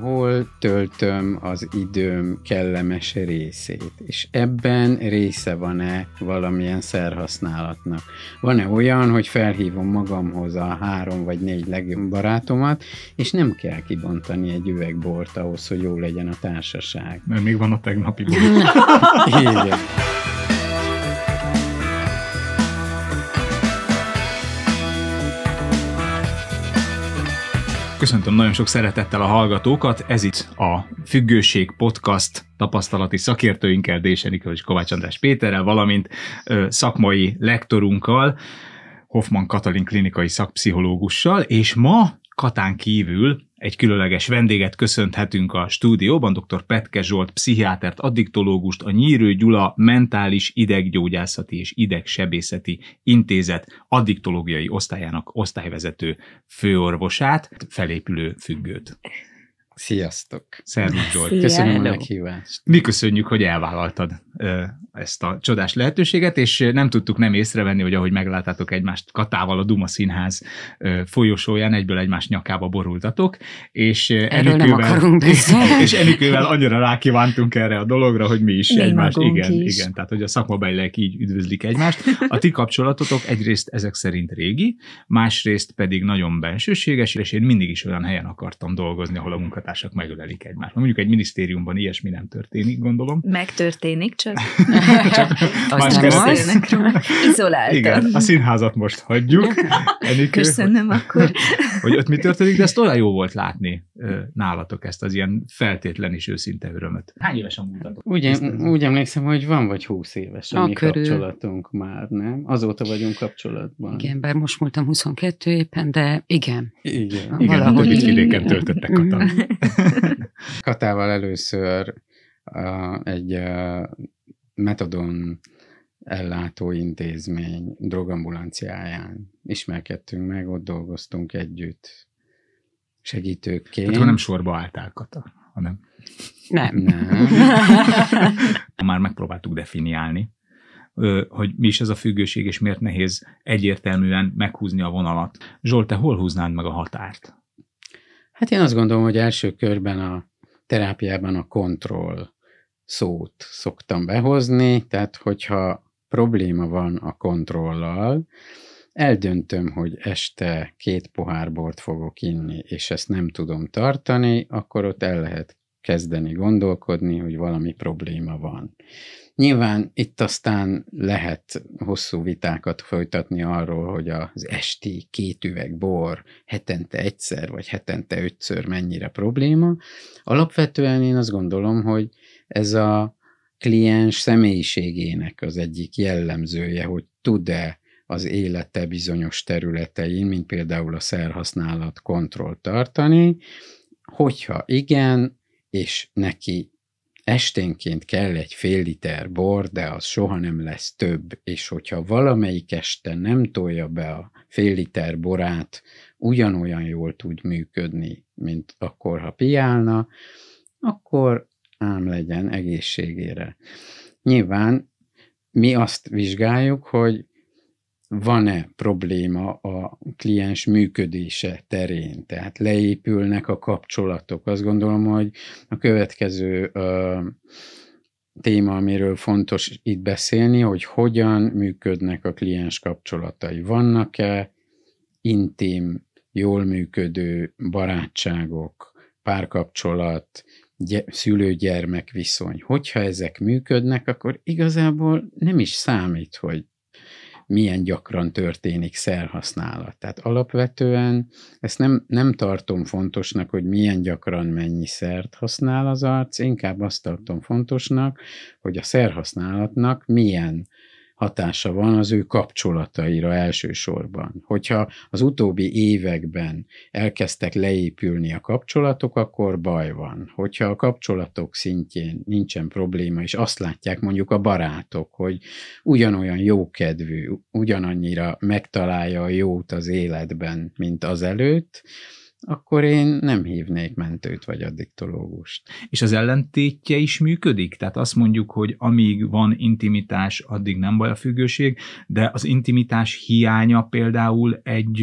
hol töltöm az időm kellemes részét, és ebben része van-e valamilyen szerhasználatnak. Van-e olyan, hogy felhívom magamhoz a három vagy négy legjobb barátomat, és nem kell kibontani egy üveg bort ahhoz, hogy jó legyen a társaság. Mert még van a tegnapi bort. Igen. Köszöntöm nagyon sok szeretettel a hallgatókat, ez itt a Függőség Podcast tapasztalati szakértőinkkel, Dése és Kovács András Péterrel, valamint ö, szakmai lektorunkkal, Hoffman Katalin klinikai szakpszichológussal, és ma Katán kívül egy különleges vendéget köszönthetünk a stúdióban, dr. Petke Zsolt, pszichiátert, addiktológust, a Nyírő Gyula Mentális Ideggyógyászati és Idegsebészeti Intézet addiktológiai osztályának osztályvezető főorvosát, felépülő függőt. Sziasztok! Szervusz Zsolt! Szia. Köszönöm Hello. a meghívást! Mi köszönjük, hogy elvállaltad ezt a csodás lehetőséget, és nem tudtuk nem észrevenni, hogy ahogy meglátátok egymást Katával a Duma Színház folyosóján, egyből egymás nyakába borultatok, és Erről Enikővel, és Enikővel annyira rákívántunk erre a dologra, hogy mi is mi egymást, igen, is. igen, tehát hogy a szakmabeliek így üdvözlik egymást. A ti kapcsolatotok egyrészt ezek szerint régi, másrészt pedig nagyon bensőséges, és én mindig is olyan helyen akartam dolgozni, ahol a munka munkatársak megölelik egymást. Mondjuk egy minisztériumban ilyesmi nem történik, gondolom. Megtörténik, csak, csak más Izoláltan. Igen, a színházat most hagyjuk. Enikő, Köszönöm hogy, akkor. hogy ott mi történik, de ezt olyan jó volt látni nálatok ezt az ilyen feltétlen és őszinte örömöt. Hány évesen mutatok? Úgy, úgy emlékszem, hogy van vagy húsz éves a mi körül. kapcsolatunk már, nem? Azóta vagyunk kapcsolatban. Igen, bár most múltam 22 éppen, de igen. Igen, igen itt Vidéken töltöttek a Katával először a, egy a, metadon ellátó intézmény drogambulanciáján ismerkedtünk meg, ott dolgoztunk együtt segítőként. Tehát nem sorba álltál, Kata, hanem... Nem. nem. Már megpróbáltuk definiálni, hogy mi is ez a függőség, és miért nehéz egyértelműen meghúzni a vonalat. Zsolt, te hol húznád meg a határt? Hát én azt gondolom, hogy első körben a terápiában a kontroll szót szoktam behozni, tehát hogyha probléma van a kontrollal, eldöntöm, hogy este két pohár bort fogok inni, és ezt nem tudom tartani, akkor ott el lehet kezdeni gondolkodni, hogy valami probléma van. Nyilván itt aztán lehet hosszú vitákat folytatni arról, hogy az esti két üveg bor hetente egyszer, vagy hetente ötször mennyire probléma. Alapvetően én azt gondolom, hogy ez a kliens személyiségének az egyik jellemzője, hogy tud-e az élete bizonyos területein, mint például a szerhasználat kontroll tartani, hogyha igen, és neki esténként kell egy fél liter bor, de az soha nem lesz több, és hogyha valamelyik este nem tolja be a fél liter borát, ugyanolyan jól tud működni, mint akkor, ha piálna, akkor ám legyen egészségére. Nyilván mi azt vizsgáljuk, hogy van-e probléma a kliens működése terén, tehát leépülnek a kapcsolatok. Azt gondolom, hogy a következő ö, téma, amiről fontos itt beszélni, hogy hogyan működnek a kliens kapcsolatai. Vannak-e intim, jól működő barátságok, párkapcsolat, szülő-gyermek viszony. Hogyha ezek működnek, akkor igazából nem is számít, hogy milyen gyakran történik szerhasználat. Tehát alapvetően ezt nem, nem tartom fontosnak, hogy milyen gyakran mennyi szert használ az arc, inkább azt tartom fontosnak, hogy a szerhasználatnak milyen hatása van az ő kapcsolataira elsősorban. Hogyha az utóbbi években elkezdtek leépülni a kapcsolatok, akkor baj van. Hogyha a kapcsolatok szintjén nincsen probléma, és azt látják mondjuk a barátok, hogy ugyanolyan jókedvű, ugyanannyira megtalálja a jót az életben, mint az előtt akkor én nem hívnék mentőt vagy addiktológust. És az ellentétje is működik? Tehát azt mondjuk, hogy amíg van intimitás, addig nem baj a függőség, de az intimitás hiánya például egy,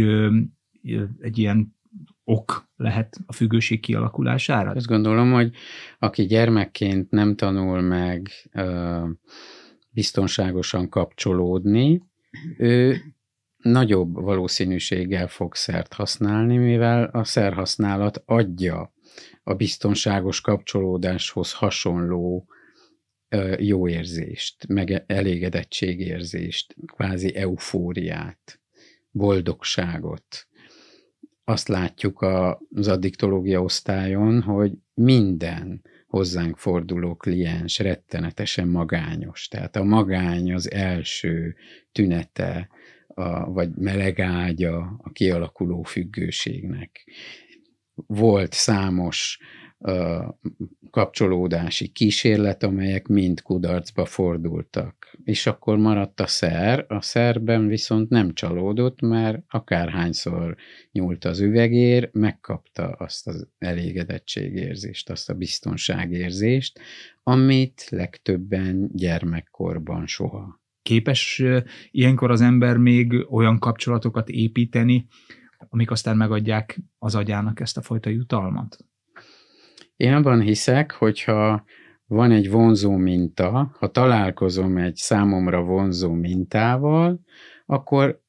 egy ilyen ok lehet a függőség kialakulására? Azt gondolom, hogy aki gyermekként nem tanul meg biztonságosan kapcsolódni, ő nagyobb valószínűséggel fog szert használni, mivel a szerhasználat adja a biztonságos kapcsolódáshoz hasonló jó érzést, meg elégedettségérzést, kvázi eufóriát, boldogságot. Azt látjuk az addiktológia osztályon, hogy minden hozzánk forduló kliens rettenetesen magányos. Tehát a magány az első tünete a, vagy meleg ágya a kialakuló függőségnek. Volt számos a, kapcsolódási kísérlet, amelyek mind kudarcba fordultak. És akkor maradt a szer, a szerben viszont nem csalódott, mert akárhányszor nyúlt az üvegér, megkapta azt az elégedettségérzést, azt a biztonságérzést, amit legtöbben gyermekkorban soha képes ilyenkor az ember még olyan kapcsolatokat építeni, amik aztán megadják az agyának ezt a fajta jutalmat? Én abban hiszek, hogyha van egy vonzó minta, ha találkozom egy számomra vonzó mintával, akkor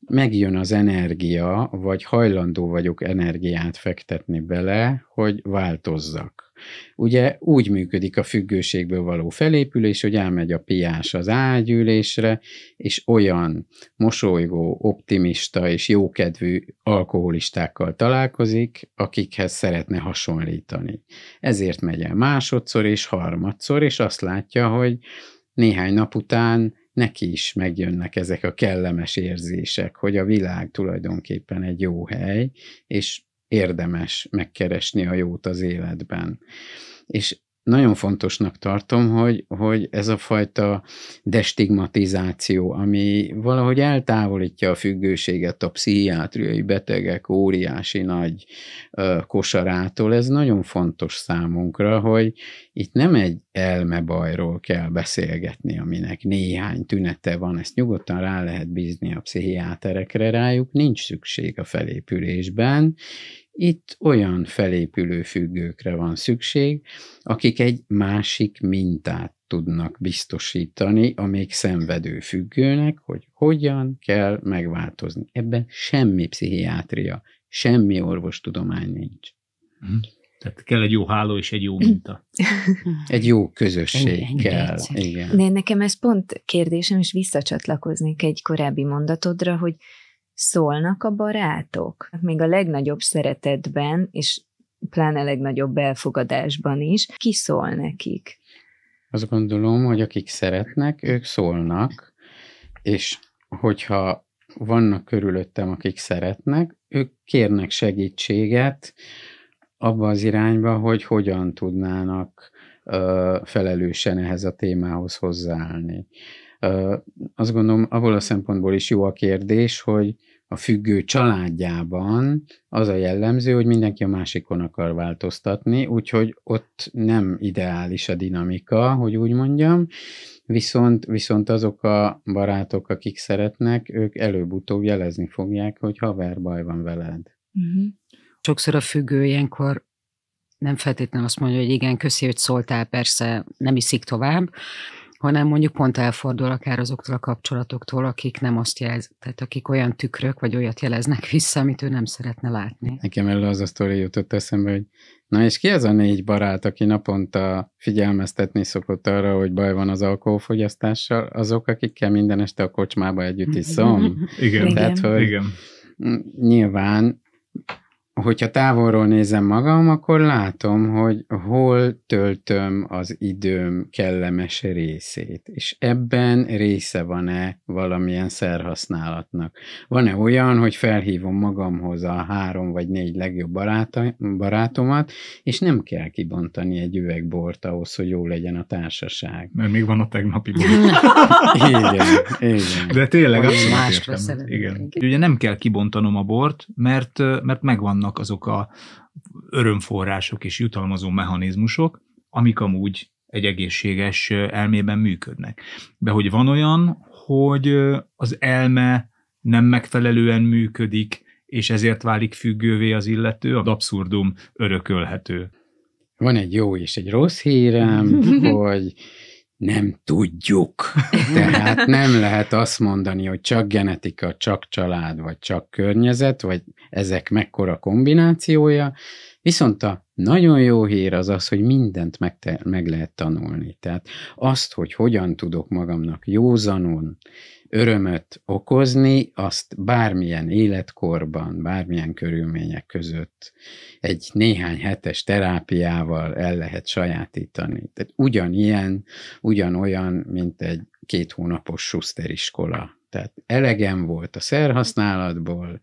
megjön az energia, vagy hajlandó vagyok energiát fektetni bele, hogy változzak. Ugye úgy működik a függőségből való felépülés, hogy elmegy a piás az ágyülésre, és olyan mosolygó, optimista és jókedvű alkoholistákkal találkozik, akikhez szeretne hasonlítani. Ezért megy el másodszor és harmadszor, és azt látja, hogy néhány nap után neki is megjönnek ezek a kellemes érzések, hogy a világ tulajdonképpen egy jó hely, és érdemes megkeresni a jót az életben. És nagyon fontosnak tartom, hogy, hogy ez a fajta destigmatizáció, ami valahogy eltávolítja a függőséget a pszichiátriai betegek óriási nagy ö, kosarától, ez nagyon fontos számunkra, hogy itt nem egy elmebajról kell beszélgetni, aminek néhány tünete van, ezt nyugodtan rá lehet bízni a pszichiáterekre, rájuk nincs szükség a felépülésben, itt olyan felépülő függőkre van szükség, akik egy másik mintát tudnak biztosítani a még szenvedő függőnek, hogy hogyan kell megváltozni. Ebben semmi pszichiátria, semmi orvostudomány nincs. Mhm. Tehát kell egy jó háló és egy jó minta. Egy jó közösség igen, kell. Igen. De nekem ez pont kérdésem, és visszacsatlakoznék egy korábbi mondatodra, hogy szólnak a barátok. Hát még a legnagyobb szeretetben, és pláne a legnagyobb elfogadásban is, ki szól nekik? Azt gondolom, hogy akik szeretnek, ők szólnak, és hogyha vannak körülöttem, akik szeretnek, ők kérnek segítséget abba az irányba, hogy hogyan tudnának felelősen ehhez a témához hozzáállni. Azt gondolom, abból a szempontból is jó a kérdés, hogy a függő családjában az a jellemző, hogy mindenki a másikon akar változtatni, úgyhogy ott nem ideális a dinamika, hogy úgy mondjam, viszont, viszont azok a barátok, akik szeretnek, ők előbb-utóbb jelezni fogják, hogy haver, baj van veled. Uh-huh. Sokszor a függő ilyenkor nem feltétlenül azt mondja, hogy igen, köszi, hogy szóltál, persze nem iszik tovább, hanem mondjuk pont elfordul akár azoktól a kapcsolatoktól, akik nem azt jelz, tehát akik olyan tükrök, vagy olyat jeleznek vissza, amit ő nem szeretne látni. Nekem elő az a sztori jutott eszembe, hogy na és ki az a négy barát, aki naponta figyelmeztetni szokott arra, hogy baj van az alkoholfogyasztással, azok, akikkel minden este a kocsmába együtt iszom? Igen. Tehát, hogy Igen. nyilván hogyha távolról nézem magam, akkor látom, hogy hol töltöm az időm kellemes részét, és ebben része van-e valamilyen szerhasználatnak. Van-e olyan, hogy felhívom magamhoz a három vagy négy legjobb baráta, barátomat, és nem kell kibontani egy üveg ahhoz, hogy jó legyen a társaság. Mert még van a tegnapi bor. igen, igen. De tényleg, abszolút Igen. Ugye nem kell kibontanom a bort, mert, mert megvan vannak azok a örömforrások és jutalmazó mechanizmusok, amik amúgy egy egészséges elmében működnek. De hogy van olyan, hogy az elme nem megfelelően működik, és ezért válik függővé az illető, az abszurdum örökölhető. Van egy jó és egy rossz hírem, hogy nem tudjuk. Tehát nem lehet azt mondani, hogy csak genetika, csak család, vagy csak környezet, vagy ezek mekkora kombinációja. Viszont a nagyon jó hír az az, hogy mindent meg, te, meg lehet tanulni. Tehát azt, hogy hogyan tudok magamnak józanon, örömöt okozni, azt bármilyen életkorban, bármilyen körülmények között egy néhány hetes terápiával el lehet sajátítani. Tehát ugyanilyen, ugyanolyan, mint egy két hónapos suszteriskola. Tehát elegem volt a szerhasználatból,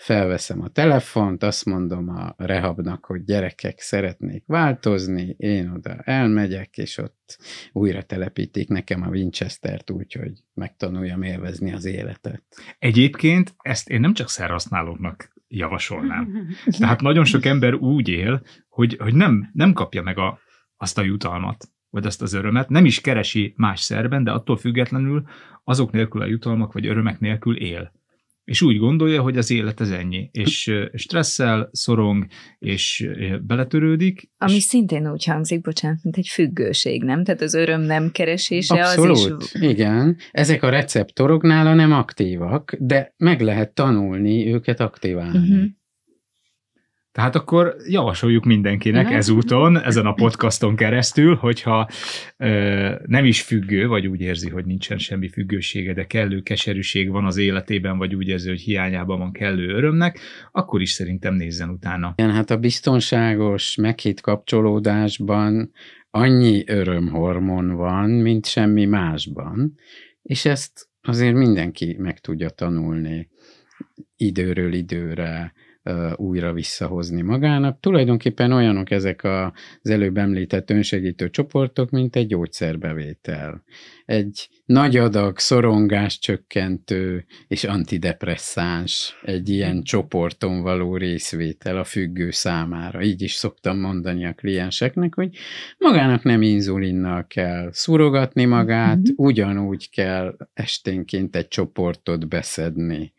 felveszem a telefont, azt mondom a rehabnak, hogy gyerekek szeretnék változni, én oda elmegyek, és ott újra telepítik nekem a Winchester-t úgy, hogy megtanuljam élvezni az életet. Egyébként ezt én nem csak szerhasználóknak javasolnám. Tehát nagyon sok ember úgy él, hogy, hogy nem, nem kapja meg a, azt a jutalmat, vagy azt az örömet, nem is keresi más szerben, de attól függetlenül azok nélkül a jutalmak vagy örömek nélkül él és úgy gondolja, hogy az élet az ennyi, és stresszel, szorong, és beletörődik. Ami és... szintén úgy hangzik, bocsánat, mint egy függőség, nem? Tehát az öröm nem keresése Abszolút. az is... igen. Ezek a receptorok nála nem aktívak, de meg lehet tanulni őket aktiválni. Uh-huh. Tehát akkor javasoljuk mindenkinek Igen? Mhm. ezúton, ezen a podcaston keresztül, hogyha ö, nem is függő, vagy úgy érzi, hogy nincsen semmi függősége, de kellő keserűség van az életében, vagy úgy érzi, hogy hiányában van kellő örömnek, akkor is szerintem nézzen utána. Igen, hát a biztonságos, meghitt kapcsolódásban annyi örömhormon van, mint semmi másban, és ezt azért mindenki meg tudja tanulni időről időre, újra visszahozni magának. Tulajdonképpen olyanok ezek az előbb említett önsegítő csoportok, mint egy gyógyszerbevétel. Egy nagy adag szorongás csökkentő és antidepresszáns egy ilyen csoporton való részvétel a függő számára. Így is szoktam mondani a klienseknek, hogy magának nem inzulinnal kell szurogatni magát, mm-hmm. ugyanúgy kell esténként egy csoportot beszedni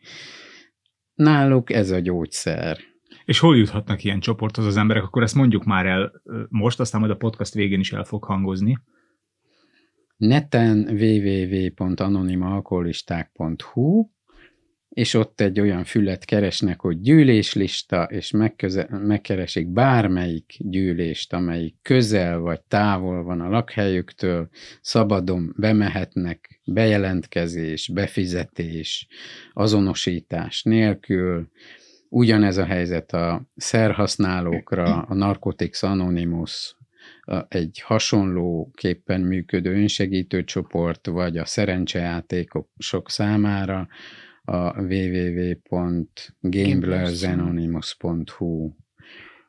Náluk ez a gyógyszer. És hol juthatnak ilyen csoporthoz az emberek? Akkor ezt mondjuk már el most, aztán majd a podcast végén is el fog hangozni. Neten www.anonimalkoholisták.hu és ott egy olyan fület keresnek, hogy gyűléslista, és megköze- megkeresik bármelyik gyűlést, amelyik közel vagy távol van a lakhelyüktől, szabadon bemehetnek, bejelentkezés, befizetés, azonosítás nélkül. Ugyanez a helyzet a szerhasználókra, a Narcotics Anonymous egy hasonlóképpen működő önsegítő csoport, vagy a szerencsejátékok sok számára, a www.gamblersanonymous.hu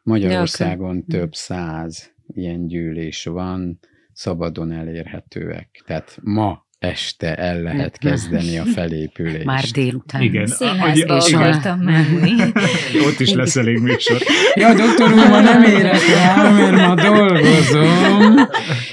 Magyarországon okay. több száz ilyen gyűlés van, szabadon elérhetőek. Tehát ma este el hm. lehet kezdeni a hm. felépülést. Már délután. Igen. Színházba akartam menni. Ott is lesz elég műsor. Ja, doktor úr, ma nem érek rá, mert ma dolgozom.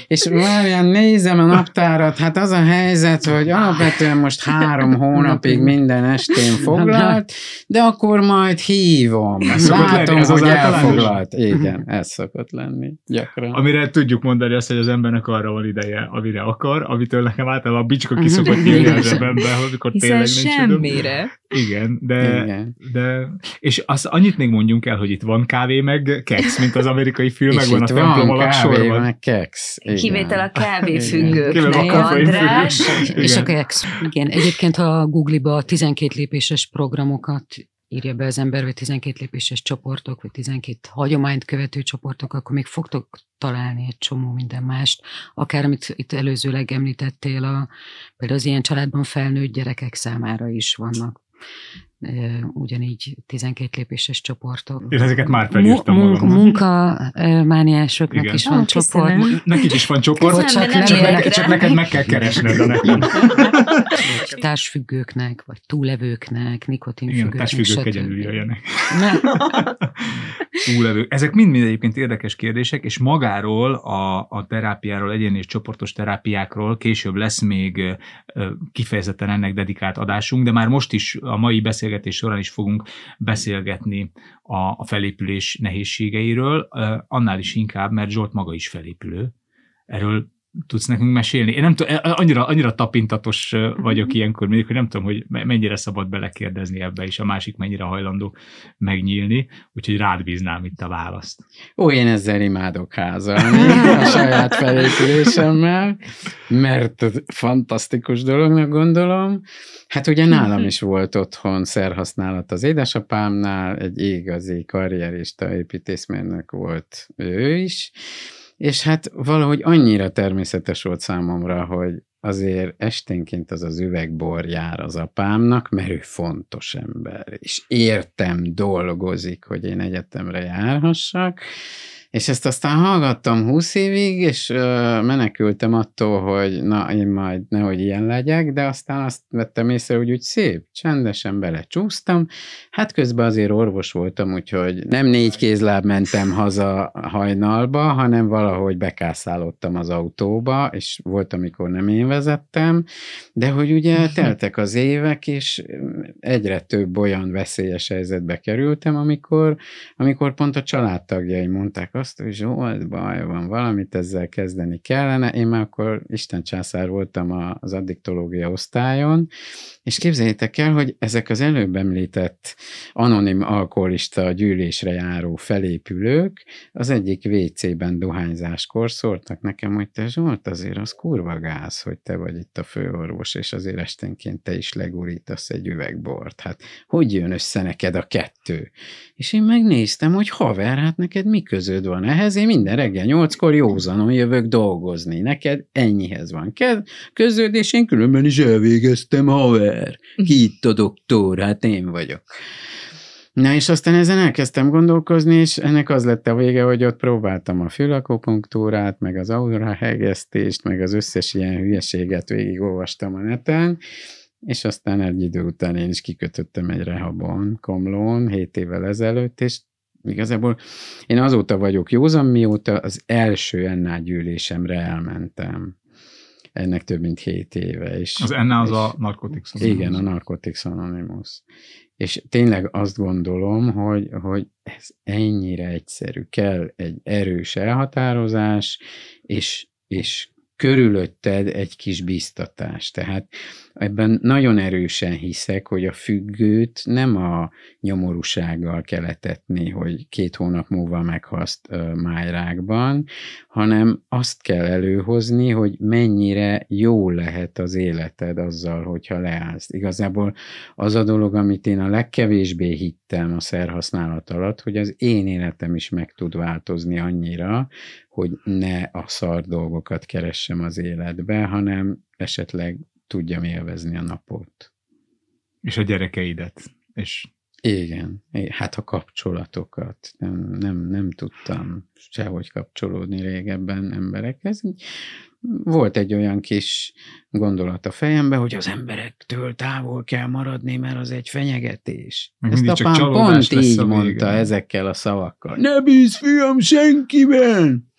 És várján, nézem a naptárat, hát az a helyzet, hogy alapvetően most három hónapig minden estén foglalt, de akkor majd hívom. Látom, ez hogy elfoglalt. Igen, hm. ez szokott lenni gyakran. Amire tudjuk mondani azt, hogy az embernek arra van ideje, amire akar, amitől nekem általában a bicska ki mhm. szokott nyílni a zsebembe, amikor Hiszen tényleg nincs semmire. Tudom. Igen, de, Igen, de... És azt annyit még mondjunk el, hogy itt van kávé meg keksz, mint az amerikai filmekben, van, a templom alatt sorban. meg keks. Igen. Kivétel a kávéfüggők. Kivétel a Igen. És a keksz. Igen, egyébként ha Google-ba a 12 lépéses programokat írja be az ember, vagy 12 lépéses csoportok, vagy 12 hagyományt követő csoportok, akkor még fogtok találni egy csomó minden mást. Akár amit itt előzőleg említettél, a, például az ilyen családban felnőtt gyerekek számára is vannak ugyanígy 12 lépéses csoportok. Én ezeket már felírtam Mu- magam. Munkamániásoknak is van oh, csoport. Nekik is van csoport, csak csak, csak, neked, csak neked meg kell keresned a nekem. Társfüggőknek, vagy túlevőknek, nikotinfüggőknek. Igen, társfüggők egyedül jöjjenek. Túlevő. Ezek mind-mind egyébként érdekes kérdések, és magáról a, a terápiáról, egyéni és csoportos terápiákról később lesz még kifejezetten ennek dedikált adásunk, de már most is a mai beszélgetés során is fogunk beszélgetni a, a felépülés nehézségeiről, annál is inkább, mert Zsolt maga is felépülő. Erről tudsz nekünk mesélni? Én nem tudom, e, annyira, annyira tapintatos mhm. vagyok ilyenkor, mindig, hogy nem tudom, hogy mennyire szabad belekérdezni ebbe, és a másik mennyire hajlandó megnyílni, úgyhogy rád bíznám itt a választ. Ó, én ezzel imádok házalni a saját felépülésemmel, mert fantasztikus dolognak gondolom. Hát ugye nálam is volt otthon szerhasználat az édesapámnál, egy igazi karrierista építészmérnök volt ő is, és hát valahogy annyira természetes volt számomra, hogy azért esténként az az üvegbor jár az apámnak, mert ő fontos ember, és értem dolgozik, hogy én egyetemre járhassak, és ezt aztán hallgattam húsz évig, és ö, menekültem attól, hogy na, én majd nehogy ilyen legyek, de aztán azt vettem észre, hogy úgy szép, csendesen belecsúsztam. Hát közben azért orvos voltam, úgyhogy nem négy kézláb mentem haza hajnalba, hanem valahogy bekászálódtam az autóba, és volt, amikor nem én vezettem, de hogy ugye mhm. teltek az évek, és egyre több olyan veszélyes helyzetbe kerültem, amikor, amikor pont a családtagjai mondták, azt, hogy Zsolt, baj van, valamit ezzel kezdeni kellene. Én már akkor Isten császár voltam az addiktológia osztályon, és képzeljétek el, hogy ezek az előbb említett anonim alkoholista gyűlésre járó felépülők az egyik WC-ben dohányzáskor szóltak nekem, hogy te Zsolt, azért az kurva gáz, hogy te vagy itt a főorvos, és azért esténként te is legurítasz egy üvegbort. Hát hogy jön össze neked a kettő? És én megnéztem, hogy haver, hát neked mi közöd van ehhez, én minden reggel nyolckor józanon jövök dolgozni. Neked ennyihez van Ked, közöd, és én különben is elvégeztem, haver. Ki itt a doktor? Hát én vagyok. Na és aztán ezen elkezdtem gondolkozni, és ennek az lett a vége, hogy ott próbáltam a fülakopunktúrát, meg az aurahegesztést, meg az összes ilyen hülyeséget végigolvastam a neten, és aztán egy idő után én is kikötöttem egy rehabon, komlón, 7 évvel ezelőtt, és Igazából én azóta vagyok józan, mióta az első enná gyűlésemre elmentem. Ennek több mint hét éve. És, az enná az és, a Narcotics Anonymous. Igen, a Narcotics Anonymous. És tényleg azt gondolom, hogy, hogy ez ennyire egyszerű. Kell egy erős elhatározás, és, és körülötted egy kis biztatás. Tehát ebben nagyon erősen hiszek, hogy a függőt nem a nyomorúsággal kell etetni, hogy két hónap múlva meghaszt májrákban, hanem azt kell előhozni, hogy mennyire jó lehet az életed azzal, hogyha leállsz. Igazából az a dolog, amit én a legkevésbé hittem a szerhasználat alatt, hogy az én életem is meg tud változni annyira, hogy ne a szar dolgokat keressem az életbe, hanem esetleg tudjam élvezni a napot. És a gyerekeidet. És... Igen, hát a kapcsolatokat. Nem, nem, nem tudtam sehogy kapcsolódni régebben emberekhez. Volt egy olyan kis gondolat a fejembe, hogy az emberektől távol kell maradni, mert az egy fenyegetés. Meg Ezt apám pont így mondta ezekkel a szavakkal. Ne bízz, fiam, senkiben!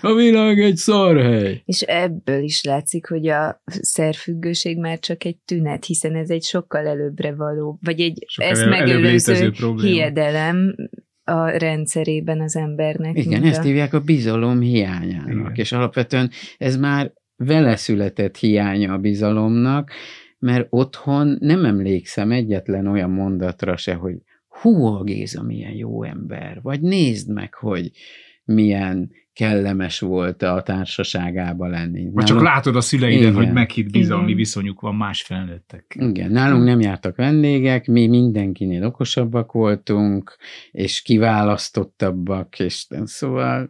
A világ egy szarhely. És ebből is látszik, hogy a szerfüggőség már csak egy tünet, hiszen ez egy sokkal előbbre való, vagy egy sokkal ezt megelőző hiedelem a rendszerében az embernek. Igen, ezt a... hívják a bizalom hiányának, Igen. és alapvetően ez már vele született hiánya a bizalomnak, mert otthon nem emlékszem egyetlen olyan mondatra se, hogy hú, a Géza milyen jó ember, vagy nézd meg, hogy milyen kellemes volt a társaságában lenni. Nálunk... Vagy csak látod a szüleiden, Igen. hogy meghitt bizalmi Igen. viszonyuk van más felnőttek. Igen, nálunk nem jártak vendégek, mi mindenkinél okosabbak voltunk, és kiválasztottabbak, és szóval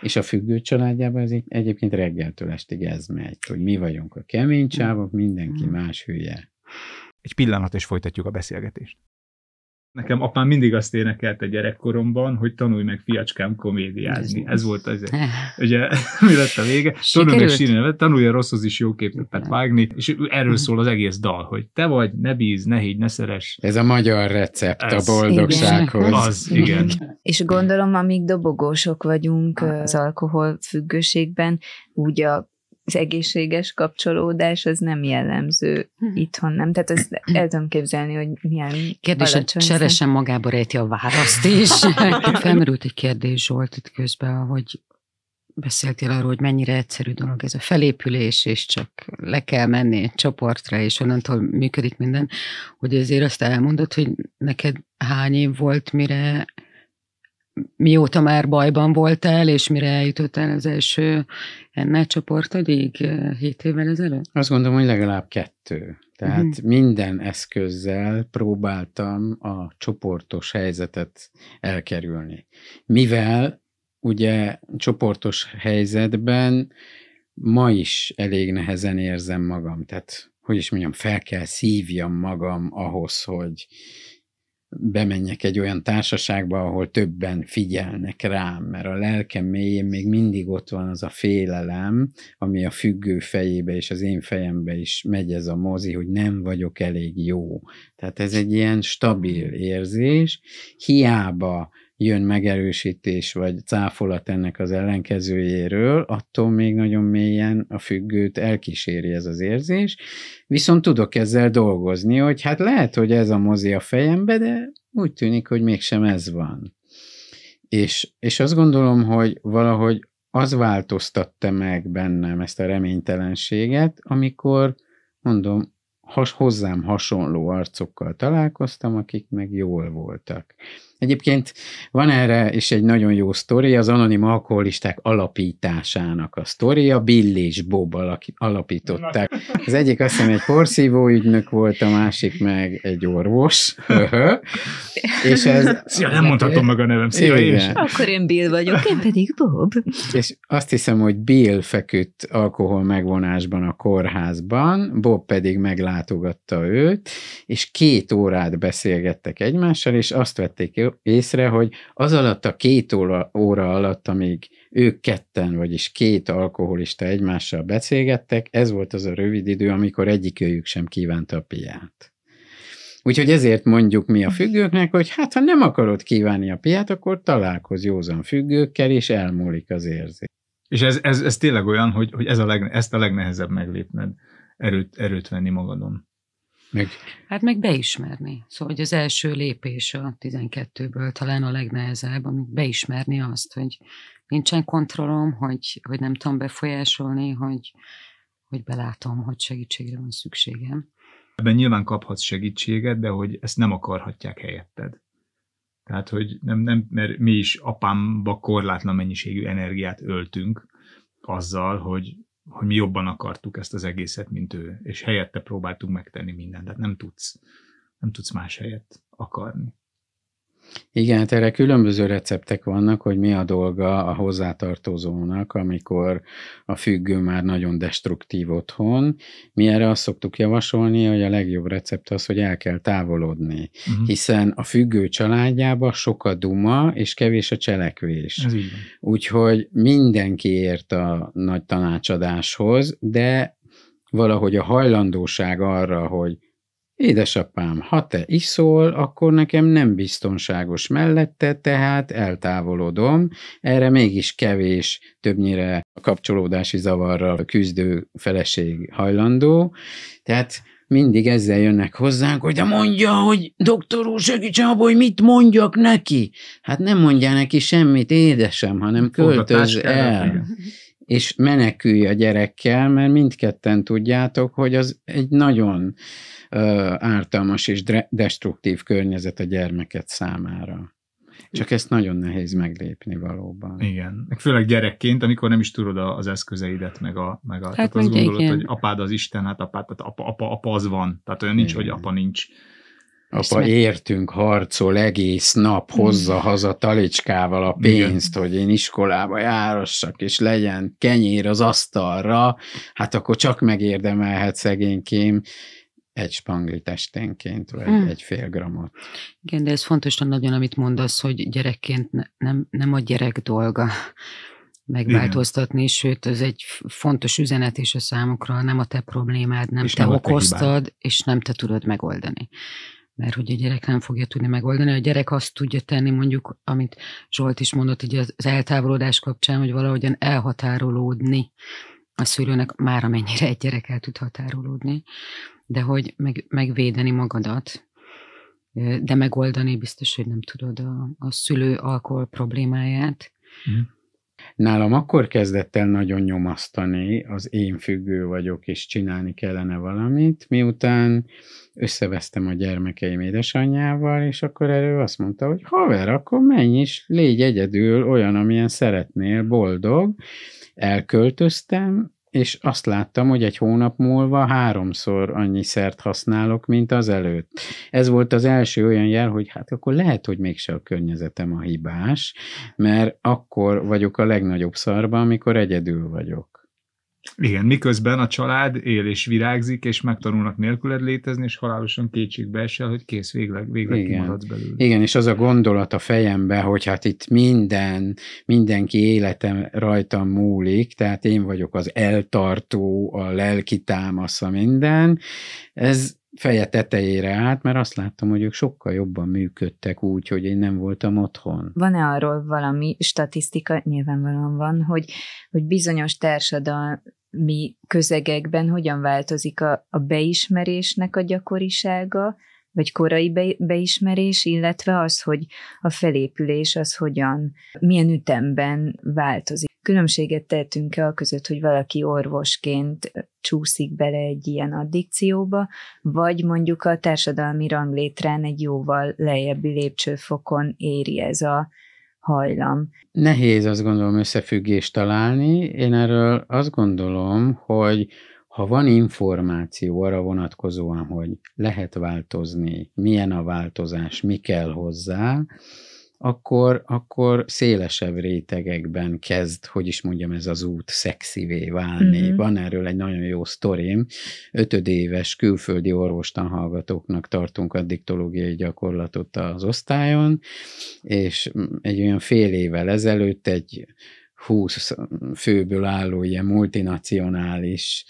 és a függő családjában ez egyébként reggeltől estig ez megy, hogy mi vagyunk a kemény csávok, mindenki mm. más hülye. Egy pillanat, és folytatjuk a beszélgetést. Nekem apám mindig azt énekelte gyerekkoromban, hogy tanulj meg fiacskám komédiázni. Ez volt az. Ugye, mi lett a vége? Tanulj meg sírni, tanulj a rosszhoz is jó képet vágni, és erről mhm. szól az egész dal, hogy te vagy, ne bíz, ne higgy, ne szeres. Ez a magyar recept Ez, a boldogsághoz. Igen. Az, igen. És gondolom, amíg dobogósok vagyunk az függőségben, úgy a az egészséges kapcsolódás az nem jellemző hmm. itthon, nem? Tehát ezt el tudom képzelni, hogy milyen Kérdés, hogy cseresen magába rejti a választ is. Felmerült egy kérdés Zsolt itt közben, hogy beszéltél arról, hogy mennyire egyszerű dolog ez a felépülés, és csak le kell menni egy csoportra, és onnantól működik minden, hogy azért azt elmondod, hogy neked hány év volt, mire mióta már bajban voltál, és mire eljutottál az első ennél csoportodig, eh, hét évvel ezelőtt? Azt gondolom, hogy legalább kettő. Tehát uh-huh. minden eszközzel próbáltam a csoportos helyzetet elkerülni. Mivel ugye csoportos helyzetben ma is elég nehezen érzem magam, tehát hogy is mondjam, fel kell szívjam magam ahhoz, hogy bemenjek egy olyan társaságba, ahol többen figyelnek rám, mert a lelkem mélyén még mindig ott van az a félelem, ami a függő fejébe és az én fejembe is megy ez a mozi, hogy nem vagyok elég jó. Tehát ez egy ilyen stabil érzés, hiába jön megerősítés vagy cáfolat ennek az ellenkezőjéről, attól még nagyon mélyen a függőt elkíséri ez az érzés, viszont tudok ezzel dolgozni, hogy hát lehet, hogy ez a mozi a fejembe, de úgy tűnik, hogy mégsem ez van. És, és azt gondolom, hogy valahogy az változtatta meg bennem ezt a reménytelenséget, amikor, mondom, hozzám hasonló arcokkal találkoztam, akik meg jól voltak. Egyébként van erre is egy nagyon jó sztori, az anonim alkoholisták alapításának a a Bill és Bob alapították. Az egyik azt hiszem egy porszívó ügynök volt, a másik meg egy orvos. és ez, Szia, nem mondhatom meg a nevem, szia én is. Akkor én Bill vagyok, én pedig Bob. És azt hiszem, hogy Bill feküdt alkohol megvonásban a kórházban, Bob pedig meglátogatta őt, és két órát beszélgettek egymással, és azt vették ki, észre, hogy az alatt a két óra, óra alatt, amíg ők ketten, vagyis két alkoholista egymással beszélgettek, ez volt az a rövid idő, amikor egyikőjük sem kívánta a piát. Úgyhogy ezért mondjuk mi a függőknek, hogy hát ha nem akarod kívánni a piát, akkor találkoz józan függőkkel, és elmúlik az érzés. És ez, ez, ez tényleg olyan, hogy, hogy ez a leg, ezt a legnehezebb meglépned, erőt, erőt venni magadon meg... Hát meg beismerni. Szóval hogy az első lépés a 12-ből talán a legnehezebb, amit beismerni azt, hogy nincsen kontrollom, hogy, hogy nem tudom befolyásolni, hogy, hogy belátom, hogy segítségre van szükségem. Ebben nyilván kaphatsz segítséget, de hogy ezt nem akarhatják helyetted. Tehát, hogy nem, nem, mert mi is apámba korlátlan mennyiségű energiát öltünk azzal, hogy hogy mi jobban akartuk ezt az egészet, mint ő, és helyette próbáltunk megtenni mindent, tehát nem tudsz, nem tudsz más helyet akarni. Igen, hát erre különböző receptek vannak, hogy mi a dolga a hozzátartozónak, amikor a függő már nagyon destruktív otthon. Mi erre azt szoktuk javasolni, hogy a legjobb recept az, hogy el kell távolodni, uh-huh. hiszen a függő családjában sok a duma és kevés a cselekvés. Úgyhogy mindenki ért a nagy tanácsadáshoz, de valahogy a hajlandóság arra, hogy Édesapám, ha te iszol, akkor nekem nem biztonságos mellette, tehát eltávolodom. Erre mégis kevés, többnyire a kapcsolódási zavarral küzdő feleség hajlandó. Tehát mindig ezzel jönnek hozzánk, hogy de mondja, hogy doktor úr segítsen abba, hogy mit mondjak neki. Hát nem mondja neki semmit, édesem, hanem költöz el. Hát És menekülj a gyerekkel, mert mindketten tudjátok, hogy az egy nagyon ártalmas és destruktív környezet a gyermeket számára. Csak ezt nagyon nehéz meglépni valóban. Igen. Főleg gyerekként, amikor nem is tudod az eszközeidet, meg a... Meg a hát azt gondolod, igen. hogy apád az Isten, hát apád, tehát apa, apa, apa az van. Tehát olyan nincs, igen. hogy apa nincs. Apa értünk, harcol egész nap, hozza mm. haza talicskával a pénzt, Igen. hogy én iskolába járassak, és legyen kenyér az asztalra, hát akkor csak megérdemelhet szegénykém egy spangli testénként, vagy hmm. egy fél gramot. Igen, de ez fontos nagyon, amit mondasz, hogy gyerekként ne, nem, nem a gyerek dolga megváltoztatni, Igen. sőt, ez egy fontos üzenet is a számokra, nem a te problémád, nem és te nem okoztad, te és nem te tudod megoldani. Mert hogy a gyerek nem fogja tudni megoldani, a gyerek azt tudja tenni, mondjuk, amit Zsolt is mondott, így az eltávolodás kapcsán, hogy valahogyan elhatárolódni a szülőnek, már amennyire egy gyerek el tud határolódni de hogy meg, megvédeni magadat, de megoldani biztos, hogy nem tudod a, a szülő alkohol problémáját. Mhm. Nálam akkor kezdett el nagyon nyomasztani, az én függő vagyok, és csinálni kellene valamit, miután összevesztem a gyermekeim édesanyjával, és akkor erő azt mondta, hogy haver, akkor menj is, légy egyedül olyan, amilyen szeretnél, boldog. Elköltöztem, és azt láttam, hogy egy hónap múlva háromszor annyi szert használok, mint az előtt. Ez volt az első olyan jel, hogy hát akkor lehet, hogy mégse a környezetem a hibás, mert akkor vagyok a legnagyobb szarban, amikor egyedül vagyok. Igen, miközben a család él és virágzik, és megtanulnak nélküled létezni, és halálosan kétségbe esel, hogy kész, végleg, végleg Igen. kimaradsz belőle. Igen, és az a gondolat a fejembe, hogy hát itt minden, mindenki életem rajtam múlik, tehát én vagyok az eltartó, a lelki támasz, a minden. Ez, feje tetejére állt, mert azt láttam, hogy ők sokkal jobban működtek úgy, hogy én nem voltam otthon. Van-e arról valami statisztika, nyilvánvalóan van, hogy, hogy bizonyos társadalmi közegekben hogyan változik a, a beismerésnek a gyakorisága, vagy korai be, beismerés, illetve az, hogy a felépülés az hogyan, milyen ütemben változik különbséget tehetünk-e a között, hogy valaki orvosként csúszik bele egy ilyen addikcióba, vagy mondjuk a társadalmi ranglétrán egy jóval lejjebbi lépcsőfokon éri ez a hajlam. Nehéz azt gondolom összefüggést találni. Én erről azt gondolom, hogy ha van információ arra vonatkozóan, hogy lehet változni, milyen a változás, mi kell hozzá, akkor, akkor szélesebb rétegekben kezd, hogy is mondjam, ez az út szexivé válni. Mm-hmm. Van erről egy nagyon jó sztorim. Ötödéves külföldi orvostanhallgatóknak hallgatóknak tartunk addiktológiai gyakorlatot az osztályon, és egy olyan fél évvel ezelőtt egy 20 főből álló ilyen multinacionális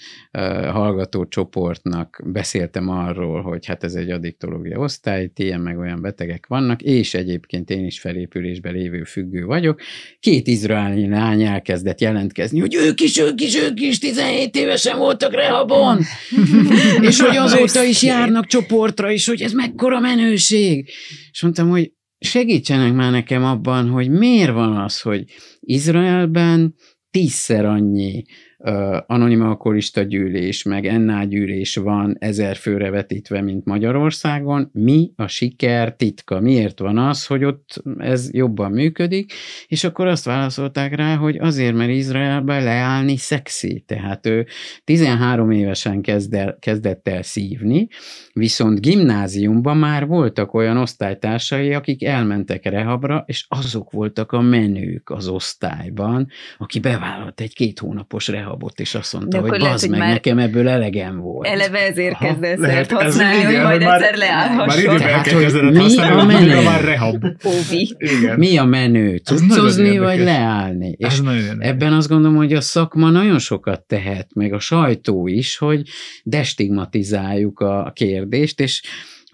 hallgatócsoportnak beszéltem arról, hogy hát ez egy addiktológia osztály, ilyen meg olyan betegek vannak, és egyébként én is felépülésben lévő függő vagyok. Két izraeli lány elkezdett jelentkezni, hogy ők is, ők is, ők is 17 évesen voltak rehabon, és hogy azóta is járnak csoportra, és hogy ez mekkora menőség. És mondtam, hogy segítsenek már nekem abban, hogy miért van az, hogy Izraelben tízszer annyi anonim alkoholista gyűlés, meg ennál gyűlés van ezer főre vetítve, mint Magyarországon. Mi a siker titka? Miért van az, hogy ott ez jobban működik? És akkor azt válaszolták rá, hogy azért, mert Izraelbe leállni szexi. Tehát ő 13 évesen kezd el, kezdett el szívni, viszont gimnáziumban már voltak olyan osztálytársai, akik elmentek rehabra, és azok voltak a menők az osztályban, aki bevállalt egy két hónapos rehab rehabot, és azt mondta, hogy lehet, bazd hogy meg, nekem ebből elegem volt. Eleve ezért Aha, kezdesz lehet, használni, ez, igen, hogy majd már, egyszer leállhasson. Már időben Tehát, kell kezdened használni, a menő? már rehab. Mi a menő? Cuccozni vagy leállni? És ebben azt gondolom, hogy a szakma nagyon sokat tehet, meg a sajtó is, hogy destigmatizáljuk a kérdést, és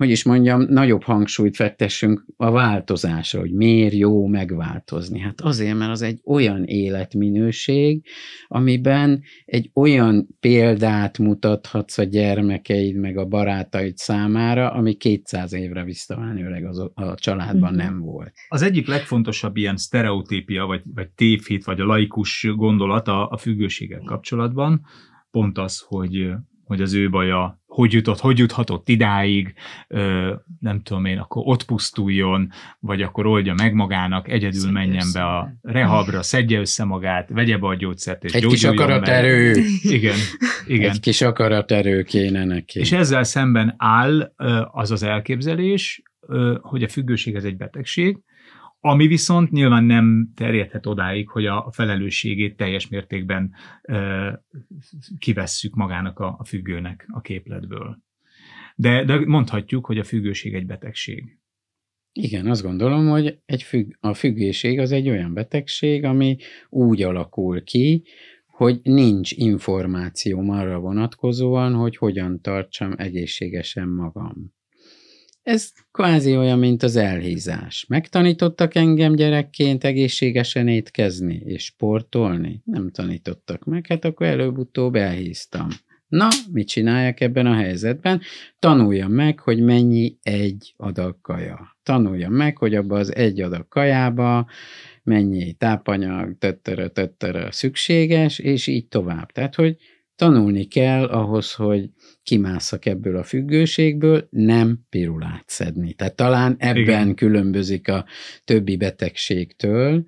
hogy is mondjam, nagyobb hangsúlyt fektessünk a változásra, hogy miért jó megváltozni. Hát azért, mert az egy olyan életminőség, amiben egy olyan példát mutathatsz a gyermekeid meg a barátaid számára, ami 200 évre visszamenőleg az a családban mhm. nem volt. Az egyik legfontosabb ilyen sztereotípia, vagy, vagy tévhit, vagy a laikus gondolat a, a kapcsolatban, pont az, hogy hogy az ő baja, hogy jutott, hogy juthatott idáig, nem tudom én, akkor ott pusztuljon, vagy akkor oldja meg magának, egyedül szedje menjen össze. be a rehabra, szedje össze magát, vegye be a gyógyszert, és Egy kis akaraterő! Igen, igen. Egy kis akaraterő kéne neki. És ezzel szemben áll az az elképzelés, hogy a függőség ez egy betegség, ami viszont nyilván nem terjedhet odáig, hogy a felelősségét teljes mértékben ö, kivesszük magának a, a függőnek a képletből. De, de mondhatjuk, hogy a függőség egy betegség. Igen, azt gondolom, hogy egy függ, a függőség az egy olyan betegség, ami úgy alakul ki, hogy nincs információm arra vonatkozóan, hogy hogyan tartsam egészségesen magam. Ez kvázi olyan, mint az elhízás. Megtanítottak engem gyerekként egészségesen étkezni és sportolni? Nem tanítottak meg, hát akkor előbb-utóbb elhíztam. Na, mit csinálják ebben a helyzetben? Tanulja meg, hogy mennyi egy adag kaja. Tanulja meg, hogy abba az egy adag kajába mennyi tápanyag, tettere, tettere szükséges, és így tovább. Tehát, hogy Tanulni kell ahhoz, hogy kimászak ebből a függőségből, nem pirulát szedni. Tehát talán ebben Igen. különbözik a többi betegségtől.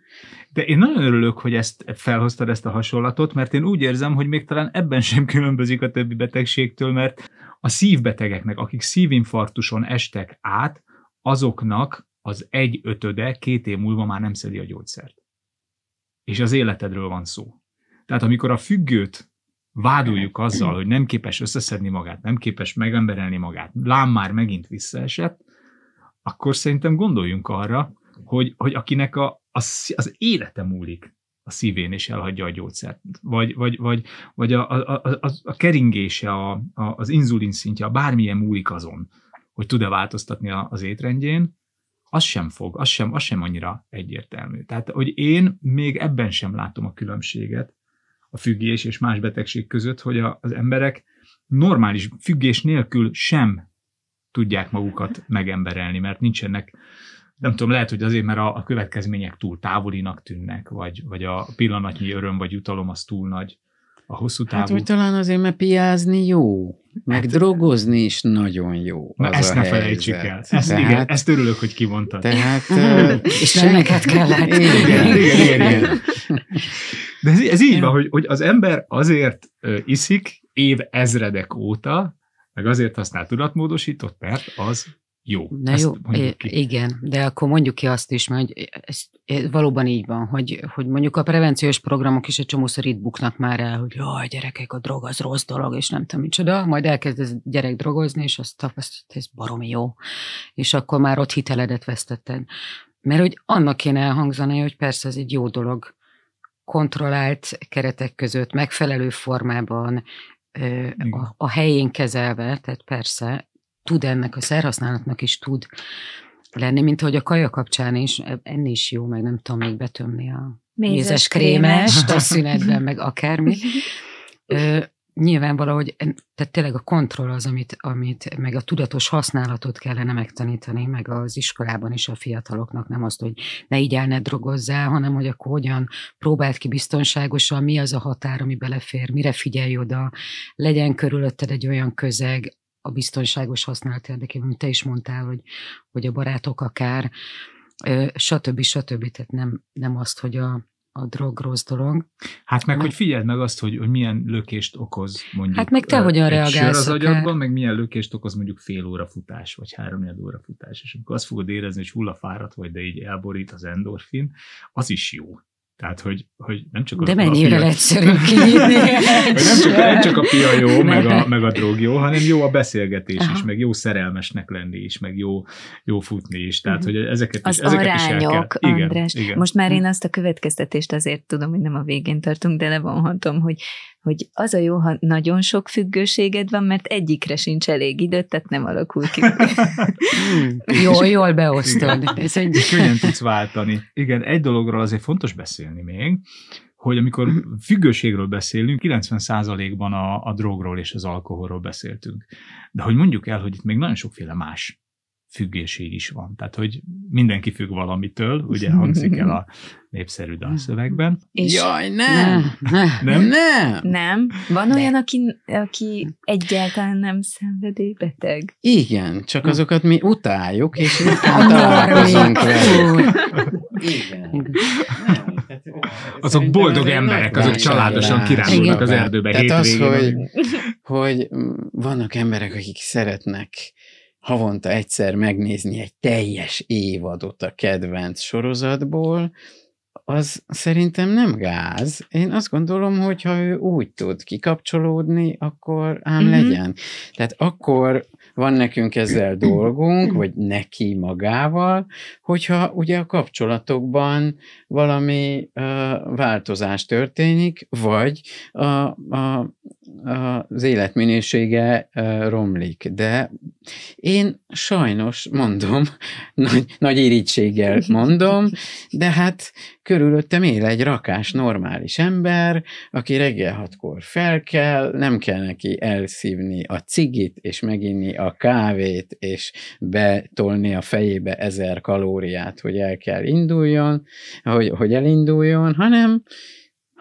De én nagyon örülök, hogy ezt felhoztad ezt a hasonlatot, mert én úgy érzem, hogy még talán ebben sem különbözik a többi betegségtől, mert a szívbetegeknek, akik szívinfarktuson estek át, azoknak az egy ötöde két év múlva már nem szedi a gyógyszert. És az életedről van szó. Tehát amikor a függőt vádoljuk azzal, hogy nem képes összeszedni magát, nem képes megemberelni magát, lám már megint visszaesett, akkor szerintem gondoljunk arra, hogy, hogy akinek a, az, az élete múlik a szívén, és elhagyja a gyógyszert. Vagy, vagy, vagy, vagy a, a, a, a keringése, a, a, az inzulin szintje, a bármilyen múlik azon, hogy tud-e változtatni az étrendjén, az sem fog, az sem, az sem annyira egyértelmű. Tehát, hogy én még ebben sem látom a különbséget, a függés és más betegség között, hogy a, az emberek normális függés nélkül sem tudják magukat megemberelni, mert nincsenek, nem tudom, lehet, hogy azért, mert a, a következmények túl távolinak tűnnek, vagy, vagy a pillanatnyi öröm vagy jutalom az túl nagy a hosszú hát, távú... Hát, hogy talán azért, mert piázni jó, meg hát, drogozni is nagyon jó. Na az ezt ne helyzet. felejtsük el. Ezt, tehát, igen, ezt örülök, hogy kimondtad. Tehát... és kell látni. Igen, igen, igen. igen. De ez, ez így van, hogy, hogy az ember azért iszik év ezredek óta, meg azért használ tudatmódosított, mert az jó. Na ezt jó, igen, de akkor mondjuk ki azt is, mert hogy ez, ez valóban így van, hogy, hogy mondjuk a prevenciós programok is egy csomószor itt buknak már el, hogy jaj, gyerekek, a drog az rossz dolog, és nem tudom micsoda, majd elkezd ez gyerek drogozni, és azt tapasztalt, hogy ez baromi jó, és akkor már ott hiteledet vesztetted. Mert hogy annak kéne elhangzani, hogy persze ez egy jó dolog, kontrollált keretek között, megfelelő formában, a, a helyén kezelve, tehát persze tud ennek a szerhasználatnak is tud lenni, mint ahogy a kaja kapcsán is, e, enni is jó, meg nem tudom még betömni a mézes krémest a szünetben, meg akármi. nyilván valahogy, tehát tényleg a kontroll az, amit, amit, meg a tudatos használatot kellene megtanítani, meg az iskolában is a fiataloknak, nem azt, hogy ne így el, ne drogozzál, hanem hogy akkor hogyan próbáld ki biztonságosan, mi az a határ, ami belefér, mire figyelj oda, legyen körülötted egy olyan közeg, a biztonságos használat érdekében, mint te is mondtál, hogy, hogy a barátok akár, stb. stb. Tehát nem, nem azt, hogy a, a drog rossz dolog. Hát meg, mert... hogy figyeld meg azt, hogy, hogy milyen lökést okoz mondjuk. Hát meg te hogyan reagálsz. az agyadban, meg milyen lökést okoz mondjuk fél óra futás, vagy három óra futás. És amikor azt fogod érezni, hogy fáradt vagy, de így elborít az endorfin, az is jó. Tehát, hogy, hogy nem csak a, De mennyire a egyszerű kinyitni. nem, csak, nem csak a pia jó, meg a, meg a drog jó, hanem jó a beszélgetés Aha. is, meg jó szerelmesnek lenni is, meg jó, jó futni is. Tehát, mhm. hogy ezeket Az is, ezeket arányok, is el kell. Igen, András. Igen. Most már mhm. én azt a következtetést azért tudom, hogy nem a végén tartunk, de levonhatom, hogy hogy az a jó, ha nagyon sok függőséged van, mert egyikre sincs elég időt, tehát nem alakul ki. jól, jól beosztod. Ez egy... Könnyen tudsz váltani. Igen, egy dologról azért fontos beszélni beszélni még, hogy amikor függőségről beszélünk, 90%-ban a, a drogról és az alkoholról beszéltünk. De hogy mondjuk el, hogy itt még nagyon sokféle más függőség is van. Tehát, hogy mindenki függ valamitől, ugye hangzik el a népszerű dalszövegben. És Jaj, nem! Nem! Nem? Nem! nem. Van nem. olyan, aki, aki egyáltalán nem szenvedélybeteg? Igen, csak azokat mi utáljuk, és mi találkozunk velük. Igen. Nem. Azok boldog emberek, azok családosan kirándulnak az erdőbe Tehát az, hogy, hogy mm, vannak emberek, akik szeretnek havonta egyszer megnézni egy teljes évadot a kedvenc sorozatból, az szerintem nem gáz. Én azt gondolom, hogy ha ő úgy tud kikapcsolódni, akkor ám mm-hmm. legyen. Tehát akkor van nekünk ezzel dolgunk, vagy neki magával, hogyha ugye a kapcsolatokban valami uh, változás történik, vagy a, a, a, az életminősége romlik. De én sajnos mondom, nagy, nagy irítséggel mondom, de hát körülöttem él egy rakás normális ember, aki reggel hatkor fel kell, nem kell neki elszívni a cigit, és meginni a kávét, és betolni a fejébe ezer kalóriát, hogy el kell induljon, hogy hogy, hogy elinduljon, hanem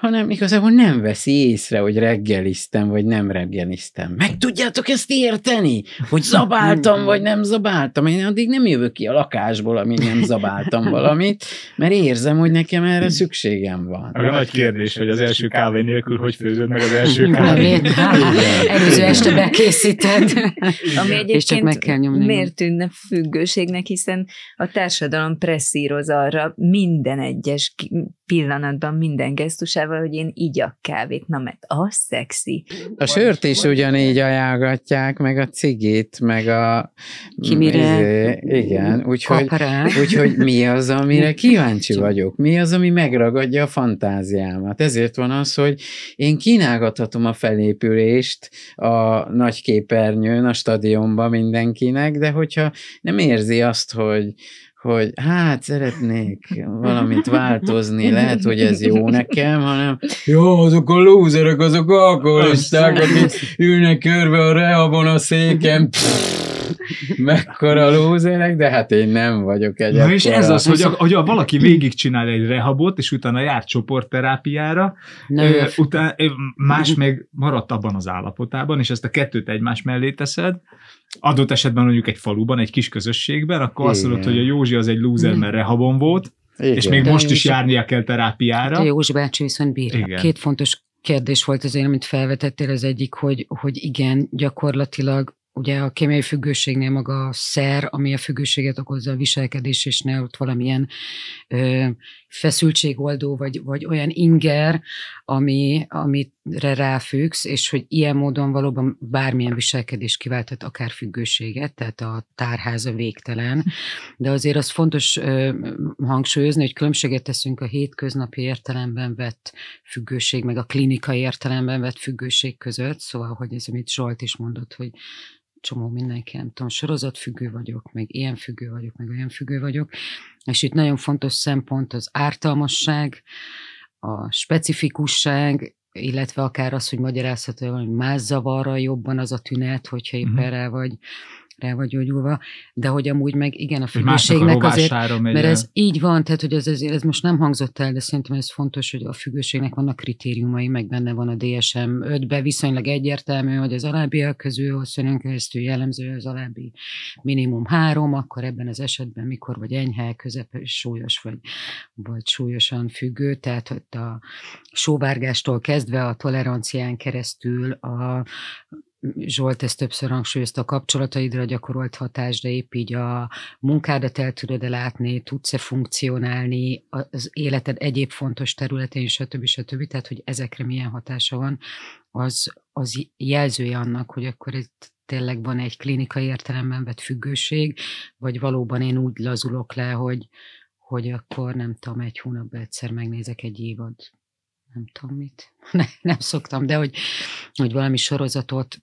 hanem igazából nem veszi észre, hogy reggeliztem, vagy nem reggeliztem. Meg tudjátok ezt érteni? Hogy zabáltam, vagy nem zabáltam. Én addig nem jövök ki a lakásból, amíg nem zabáltam valamit, mert érzem, hogy nekem erre szükségem van. A nagy kérdés, hogy az első kávé nélkül hogy főzöd meg az első kávé? Előző este bekészíted. Ami egyébként és csak meg kell nyomni. miért tűnne függőségnek, hiszen a társadalom presszíroz arra minden egyes pillanatban, minden gesztusával, szóval, hogy én igyak kávét, na mert az szexi. A sört is ugyanígy ajánlgatják, meg a cigit, meg a... Ki mire? Izé, igen, úgyhogy, úgyhogy mi az, amire kíváncsi vagyok? Mi az, ami megragadja a fantáziámat? Ezért van az, hogy én kínálgathatom a felépülést a nagy képernyőn, a stadionban mindenkinek, de hogyha nem érzi azt, hogy, hogy hát szeretnék valamit változni, lehet, hogy ez jó nekem, hanem... Jó, azok a lúzerek, azok alkoholisták, akik ülnek körbe a rehabon a széken, mekkora lúzerek, de hát én nem vagyok egy. Na és ez az, hogy, a, hogy a valaki végigcsinál egy rehabot, és utána jár csoportterápiára, utána, más meg maradt abban az állapotában, és ezt a kettőt egymás mellé teszed, adott esetben mondjuk egy faluban, egy kis közösségben, akkor Igen. azt mondod, hogy a Józsi az egy lúzer, mert rehabon volt, Igen. és még De most is járnia kell terápiára. A Józsi bácsi viszont bírja. Igen. Két fontos kérdés volt azért, amit felvetettél, az egyik, hogy, hogy igen, gyakorlatilag ugye a kémiai függőségnél maga a szer, ami a függőséget okozza a viselkedés, és ne ott valamilyen ö, feszültségoldó, vagy, vagy olyan inger, ami, amire ráfüggsz, és hogy ilyen módon valóban bármilyen viselkedés kiválthat akár függőséget, tehát a tárháza végtelen. De azért az fontos ö, hangsúlyozni, hogy különbséget teszünk a hétköznapi értelemben vett függőség, meg a klinikai értelemben vett függőség között, szóval, hogy ez, amit Zsolt is mondott, hogy csomó mindenki, nem tudom, sorozatfüggő vagyok, meg ilyen függő vagyok, meg olyan függő vagyok, és itt nagyon fontos szempont az ártalmasság, a specifikusság, illetve akár az, hogy magyarázható, hogy más zavarra jobban az a tünet, hogyha éppen mhm. uh-huh. rá vagy rá vagy gyógyulva, de hogy amúgy meg igen, a függőségnek a azért, mert ez így van, tehát hogy ez, azért ez most nem hangzott el, de szerintem ez fontos, hogy a függőségnek vannak kritériumai, meg benne van a DSM 5-be viszonylag egyértelmű, hogy az alábbiak közül hosszúan keresztül jellemző az alábbi minimum három, akkor ebben az esetben mikor vagy enyhe, közepes, súlyos vagy, vagy súlyosan függő, tehát hogy a sóvárgástól kezdve a tolerancián keresztül a Zsolt, ezt többször hangsúlyozta a kapcsolataidra gyakorolt hatás, de épp így a munkádat el tudod-e látni, tudsz-e funkcionálni az életed egyéb fontos területein, stb. stb. Tehát, hogy ezekre milyen hatása van, az, az jelzője annak, hogy akkor itt tényleg van egy klinikai értelemben vett függőség, vagy valóban én úgy lazulok le, hogy, hogy akkor nem tudom, egy hónapban egyszer megnézek egy évad nem tudom mit, ne, nem szoktam, de hogy, hogy valami sorozatot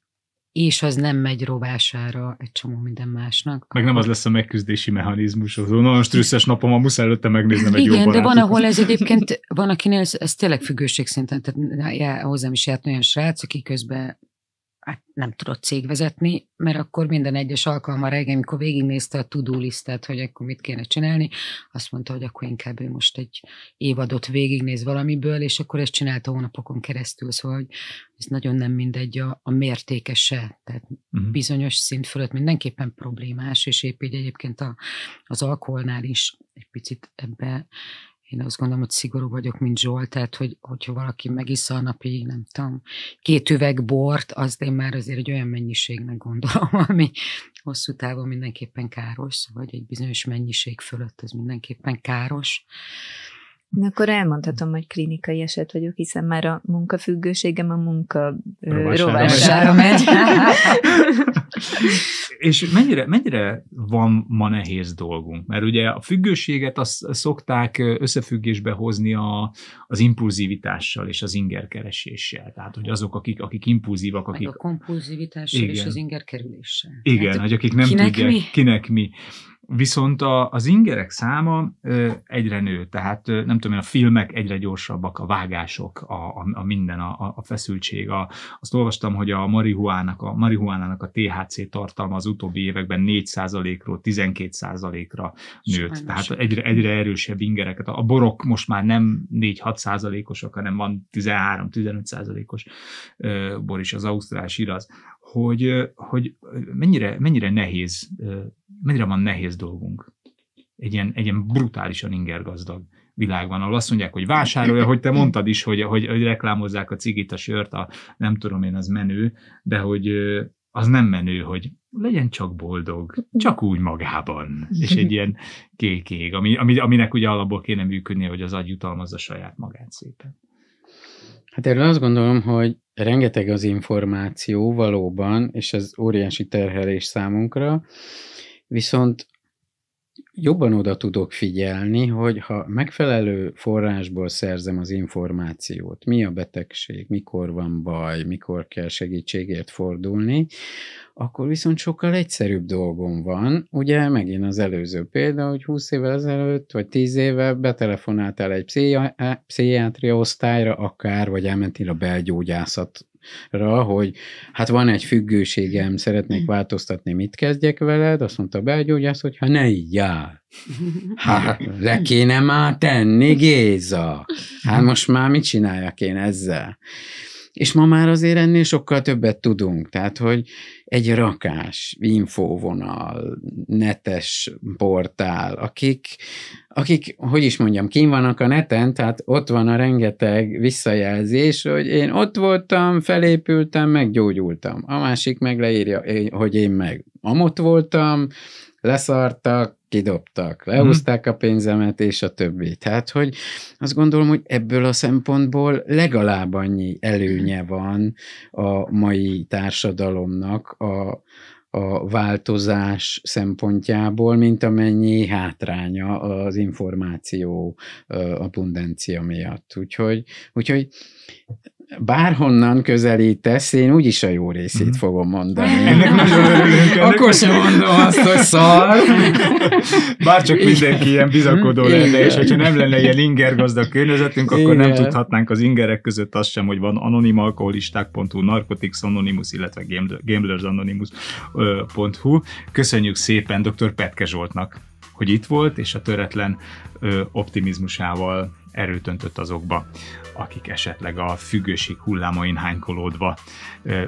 és az nem megy rovására egy csomó minden másnak. Meg nem az lesz a megküzdési mechanizmus, az nagyon stresszes napom, a muszáj előtte megnéznem egy Igen, jó de van, ahol ez egyébként, van, akinél ez, ez tényleg függőség szinten, tehát já, hozzám is járt olyan srác, aki közben hát nem tudott cégvezetni, mert akkor minden egyes alkalma reggel, amikor végignézte a to listát, hogy akkor mit kéne csinálni, azt mondta, hogy akkor inkább ő most egy évadot végignéz valamiből, és akkor ezt csinálta hónapokon keresztül, szóval hogy ez nagyon nem mindegy a, a mértékese, tehát uh-huh. bizonyos szint fölött mindenképpen problémás, és épp így egyébként a, az alkoholnál is egy picit ebbe én azt gondolom, hogy szigorú vagyok, mint Zsolt, tehát hogy, hogyha valaki megisza a napi, nem tudom, két üveg bort, az én már azért egy olyan mennyiségnek gondolom, ami hosszú távon mindenképpen káros, vagy egy bizonyos mennyiség fölött az mindenképpen káros. Na akkor elmondhatom, hogy klinikai eset vagyok, hiszen már a munkafüggőségem a munka rovására megy. És mennyire, mennyire van ma nehéz dolgunk? Mert ugye a függőséget azt szokták összefüggésbe hozni a, az impulzivitással és az ingerkereséssel. Tehát, hogy azok, akik, akik impulzívak, akik... Meg a kompulzivitással igen. és az ingerkerüléssel. Igen, hát, hogy akik nem kinek tudják, mi? kinek mi. Viszont a, az ingerek száma egyre nő, tehát nem tudom én, a filmek egyre gyorsabbak, a vágások, a, a, a minden, a, a feszültség. A, azt olvastam, hogy a marihuának, a marihuánának a THC tartalma az utóbbi években 4%-ról 12%-ra nőtt. Sajnos. Tehát egyre, egyre erősebb ingereket. A borok most már nem 4-6%-osak, hanem van 13-15%-os bor is, az ausztrál siraz hogy, hogy mennyire, mennyire nehéz, mennyire van nehéz dolgunk egy ilyen, egy ilyen brutálisan ingergazdag világban, ahol azt mondják, hogy vásárolja, hogy te mondtad is, hogy, hogy, hogy reklámozzák a cigit, a sört, a nem tudom én, az menő, de hogy az nem menő, hogy legyen csak boldog, csak úgy magában, és egy ilyen kék ami, ami, aminek ugye alapból kéne működnie, hogy az agy jutalmazza saját magát szépen. Hát erről azt gondolom, hogy rengeteg az információ valóban, és ez óriási terhelés számunkra, viszont jobban oda tudok figyelni, hogy ha megfelelő forrásból szerzem az információt, mi a betegség, mikor van baj, mikor kell segítségért fordulni, akkor viszont sokkal egyszerűbb dolgom van. Ugye megint az előző példa, hogy 20 évvel ezelőtt, vagy 10 éve betelefonáltál egy pszichiátria osztályra akár, vagy elmentél a belgyógyászat ra, hogy hát van egy függőségem, szeretnék mm. változtatni, mit kezdjek veled, azt mondta a belgyógyász, hogy ha ne így jár. Hát le kéne már tenni, Géza. Hát most már mit csináljak én ezzel? És ma már azért ennél sokkal többet tudunk, tehát hogy egy rakás infóvonal, netes portál, akik, akik, hogy is mondjam, kín vannak a neten, tehát ott van a rengeteg visszajelzés, hogy én ott voltam, felépültem, meggyógyultam. A másik meg leírja, hogy én meg amott voltam, leszartak, kidobtak, mhm. lehúzták a pénzemet, és a többi. Tehát, hogy azt gondolom, hogy ebből a szempontból legalább annyi előnye mhm. van a mai társadalomnak a, a változás szempontjából, mint amennyi hátránya az információ abundancia miatt. Úgyhogy, úgyhogy bárhonnan közelítesz, én úgyis a jó részét mm. fogom mondani. Ennek nagyon örülünk. Akkor sem mondom azt, hogy szar. Bárcsak mindenki ilyen bizakodó Igen. lenne, és hogyha nem lenne ilyen inger gazdag környezetünk, akkor Igen. nem tudhatnánk az ingerek között azt sem, hogy van anonim alkoholisták.hu, narkotics Anonymous, illetve Gamblers Anonymous.hu. Köszönjük szépen dr. Petke Zsoltnak, hogy itt volt, és a töretlen optimizmusával erőt öntött azokba, akik esetleg a függőség hullámain hánykolódva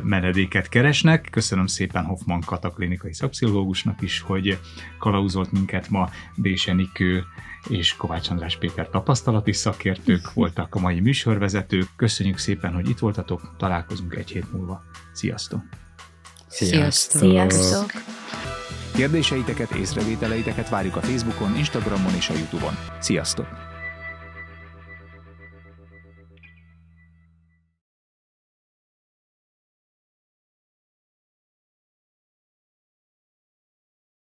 menedéket keresnek. Köszönöm szépen Hoffman Kata klinikai szakpszichológusnak is, hogy kalauzolt minket ma Désenikő és Kovács András Péter tapasztalati szakértők voltak a mai műsorvezetők. Köszönjük szépen, hogy itt voltatok, találkozunk egy hét múlva. Sziasztok! Sziasztok! Sziasztok. Kérdéseiteket, észrevételeiteket várjuk a Facebookon, Instagramon és a Youtube-on. Sziasztok!